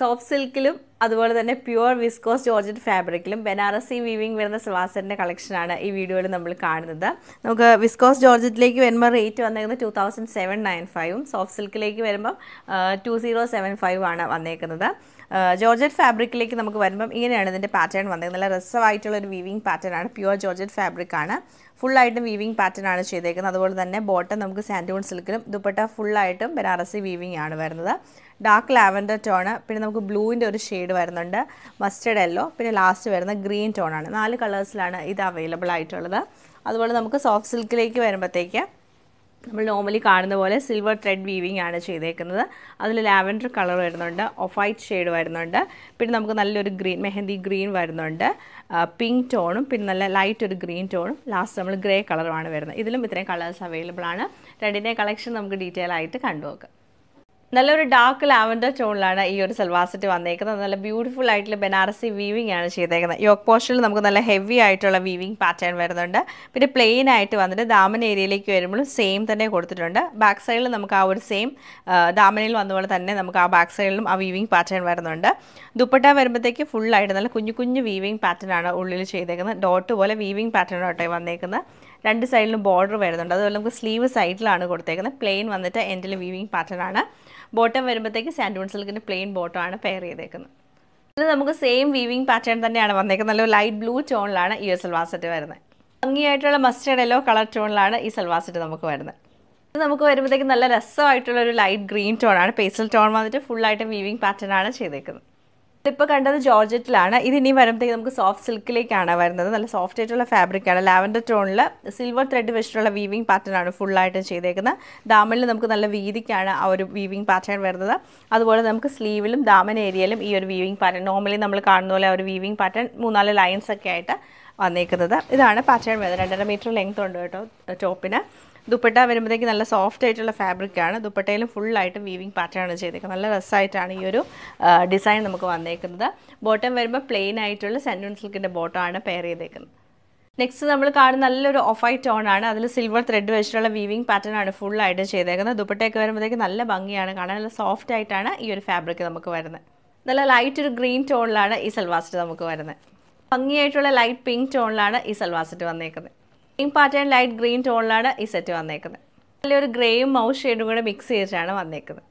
soft സിൽക്കിലും അതുപോലെ തന്നെ പ്യുവർ വിസ്കോസ് ജോർജറ്റ് ഫാബ്രിക്കിലും ബനാറസി വീവിംഗ് വരുന്ന സുവാസറിൻ്റെ കളക്ഷനാണ് ഈ വീഡിയോയിൽ നമ്മൾ കാണുന്നത് നമുക്ക് വിസ്കോസ് ജോർജറ്റിലേക്ക് വരുമ്പോൾ റേറ്റ് വന്നേക്കുന്നത് ടു തൗസൻഡ് സെവൻ നയൻ ഫൈവും സോഫ്റ്റ് സിൽക്കിലേക്ക് വരുമ്പം ടു സീറോ സെവൻ ഫൈവ് ആണ് വന്നേക്കുന്നത് ജോർജറ്റ് ഫാബ്രിക്കിലേക്ക് നമുക്ക് വരുമ്പം ഇങ്ങനെയാണ് ഇതിൻ്റെ പാറ്റേൺ വന്നത് നല്ല രസമായിട്ടുള്ള ഒരു വീവിംഗ് പാറ്റേൺ ആണ് പ്യുവർ ജോർജറ്റ് ഫാബ്രിക്കാണ് ഫുള്ളായിട്ടും വീവിംഗ് പാറ്റേൺ ആണ് ചെയ്തേക്കുന്നത് അതുപോലെ തന്നെ ബോട്ടം നമുക്ക് സാൻഡൂൺ സിൽക്കിലും ദുപ്പട്ട ഫുള്ളായിട്ടും ബനാറസി വീവിംഗ് ആണ് വരുന്നത് ഡാർക്ക് ലാവൻഡർ ടോണ് പിന്നെ നമുക്ക് ബ്ലൂവിൻ്റെ ഒരു ഷെയ്ഡ് ഷെയ്ഡ് വരുന്നുണ്ട് മസ്റ്റേഡ് യെല്ലോ പിന്നെ ലാസ്റ്റ് വരുന്ന ഗ്രീൻ ടോണാണ് നാല് കളേഴ്സിലാണ് ഇത് അവൈലബിൾ ആയിട്ടുള്ളത് അതുപോലെ നമുക്ക് സോഫ്റ്റ് സിൽക്കിലേക്ക് വരുമ്പോഴത്തേക്ക് നമ്മൾ നോർമലി കാണുന്ന പോലെ സിൽവർ ത്രെഡ് വീവിംഗ് ആണ് ചെയ്തേക്കുന്നത് അതിൽ ലാവൻഡർ കളർ വരുന്നുണ്ട് ഓഫ് വൈറ്റ് ഷെയ്ഡ് വരുന്നുണ്ട് പിന്നെ നമുക്ക് നല്ലൊരു ഗ്രീൻ മെഹന്തി ഗ്രീൻ വരുന്നുണ്ട് പിങ്ക് ടോണും പിന്നെ നല്ല ലൈറ്റ് ഒരു ഗ്രീൻ ടോണും ലാസ്റ്റ് നമ്മൾ ഗ്രേ കളറുമാണ് വരുന്നത് ഇതിലും ഇത്രയും കളേഴ്സ് അവൈലബിൾ ആണ് രണ്ടിൻ്റെയും കളക്ഷൻ നമുക്ക് ഡീറ്റെയിൽ ആയിട്ട് കണ്ടുനോക്കാം നല്ലൊരു ഡാർക്ക് ലാവൻഡർ ടോണിലാണ് ഈ ഒരു സെൽവാസിറ്റ് വന്നേക്കുന്നത് നല്ല ബ്യൂട്ടിഫുൾ ആയിട്ടുള്ള ബനാറസി വീവിംഗ് ആണ് ചെയ്തേക്കുന്നത് യോക്ക് പോസ്റ്റിൽ നമുക്ക് നല്ല ഹെവി ആയിട്ടുള്ള വീവിംഗ് പാറ്റേൺ വരുന്നുണ്ട് പിന്നെ പ്ലെയിൻ ആയിട്ട് വന്നിട്ട് ദാമൻ ഏരിയയിലേക്ക് വരുമ്പോഴും സെയിം തന്നെ കൊടുത്തിട്ടുണ്ട് ബാക്ക് സൈഡിൽ നമുക്ക് ആ ഒരു സെയിം ദാമനയിൽ വന്നപോലെ തന്നെ നമുക്ക് ആ ബാക്ക് സൈഡിലും ആ വീവിംഗ് പാറ്റേൺ വരുന്നുണ്ട് ദുപ്പട്ട വരുമ്പോഴത്തേക്ക് ഫുള്ളായിട്ട് നല്ല കുഞ്ഞു കുഞ്ഞു വീവിംഗ് പാറ്റേൺ ആണ് ഉള്ളിൽ ചെയ്തേക്കുന്നത് ഡോട്ട് പോലെ വീവിംഗ് പാറ്റേൺ ആട്ടെ വന്നേക്കുന്നത് രണ്ട് സൈഡിലും ബോർഡർ വരുന്നുണ്ട് അതുപോലെ നമുക്ക് സ്ലീവ് സൈഡിലാണ് കൊടുത്തേക്കുന്നത് പ്ലെയിൻ വന്നിട്ട് എൻഡിൽ വീവിങ് പാറ്റേൺ ആണ് ബോട്ടം വരുമ്പോഴത്തേക്ക് സാൻഡൂൺ സിൽക്കിൻ്റെ പ്ലെയിൻ ആണ് പെയർ ചെയ്തേക്കുന്നത് ഇത് നമുക്ക് സെയിം വീവിങ് പാറ്റേൺ തന്നെയാണ് വന്നേക്കുന്നത് നല്ല ലൈറ്റ് ബ്ലൂ ടോണിലാണ് ഈ ഒരു സെൽവാസെറ്റ് വരുന്നത് ഭംഗിയായിട്ടുള്ള മസ്റ്റേഡ് എല്ലോ കളർ ടോണിലാണ് ഈ സെൽവാസെറ്റ് നമുക്ക് വരുന്നത് ഇത് നമുക്ക് വരുമ്പോഴത്തേക്ക് നല്ല രസമായിട്ടുള്ള ഒരു ലൈറ്റ് ഗ്രീൻ ടോണാണ് പേസൽ ടോൺ വന്നിട്ട് ഫുള്ളായിട്ട് വീവിങ് പാറ്റേൺ ആണ് ചെയ്തേക്കുന്നത് ഇതിപ്പോൾ കണ്ടത് ജോർജറ്റിലാണ് ഇത് ഇനി വരുമ്പോഴത്തേക്ക് നമുക്ക് സോഫ്റ്റ് സിൽക്കിലേക്കാണ് വരുന്നത് നല്ല സോഫ്റ്റ് ആയിട്ടുള്ള ഫാബ്രിക്കാണ് ലാവൻഡർ ടോണിൽ സിൽവർ ത്രെഡ് വെച്ചിട്ടുള്ള പാറ്റേൺ ആണ് ഫുള്ളായിട്ടും ചെയ്തേക്കുന്നത് ദാമനിൽ നമുക്ക് നല്ല വീതിക്കാണ് ആ ഒരു വീവിംഗ് പാറ്റേൺ വരുന്നത് അതുപോലെ നമുക്ക് സ്ലീവിലും ദാമൻ ഏരിയയിലും ഈ ഒരു വീവിംഗ് പാറ്റേൺ നോർമലി നമ്മൾ കാണുന്ന പോലെ ഒരു വീവിംഗ് പാറ്റേൺ മൂന്നാല് ലൈൻസ് ഒക്കെ ആയിട്ട് വന്നേക്കുന്നത് ഇതാണ് പാറ്റേൺ വരുന്നത് രണ്ടര മീറ്റർ ലെങ്ത് ഉണ്ട് കേട്ടോ ടോപ്പിന് ദുപ്പട്ട വരുമ്പോഴത്തേക്ക് നല്ല സോഫ്റ്റ് ആയിട്ടുള്ള ഫാബ്രിക്കാണ് ദുപ്പട്ടയിലും ഫുള്ളായിട്ട് വീവിങ് പാറ്റേൺ ചെയ്തേക്കുന്നത് നല്ല രസമായിട്ടാണ് ഈ ഒരു ഡിസൈൻ നമുക്ക് വന്നേക്കുന്നത് ബോട്ടം വരുമ്പോൾ പ്ലെയിൻ ആയിട്ടുള്ള സെൻറ്റൺ സിൽക്കിൻ്റെ ബോട്ടമാണ് പെയർ ചെയ്തേക്കുന്നത് നെക്സ്റ്റ് നമ്മൾ കാണുന്ന നല്ലൊരു ഓഫ് വൈറ്റ് ടോൺ ആണ് അതിൽ സിൽവർ ത്രെഡ് വെച്ചിട്ടുള്ള വീവിംഗ് പാറ്റേൺ ആണ് ഫുൾ ആയിട്ട് ചെയ്തേക്കുന്നത് ദുപ്പട്ടയൊക്കെ വരുമ്പോഴത്തേക്ക് നല്ല ഭംഗിയാണ് കാണാൻ നല്ല സോഫ്റ്റ് ആയിട്ടാണ് ഈ ഒരു ഫാബ്രിക് നമുക്ക് വരുന്നത് നല്ല ലൈറ്റ് ഒരു ഗ്രീൻ ടോണിലാണ് ഈ സൽവാസിറ്റ് നമുക്ക് വരുന്നത് ഭംഗിയായിട്ടുള്ള ലൈറ്റ് പിങ്ക് ടോണിലാണ് ഈ സൽവാസിറ്റ് വന്നേക്കുന്നത് സെയിം പാറ്റേൺ ലൈറ്റ് ഗ്രീൻ ടോണിലാണ് ഈ സെറ്റ് വന്നേക്കുന്നത് നല്ലൊരു ഗ്രേയും മൗസ് ഷെയ്ഡും കൂടെ മിക്സ് ചെയ്തിട്ടാണ് വന്നേക്കുന്നത്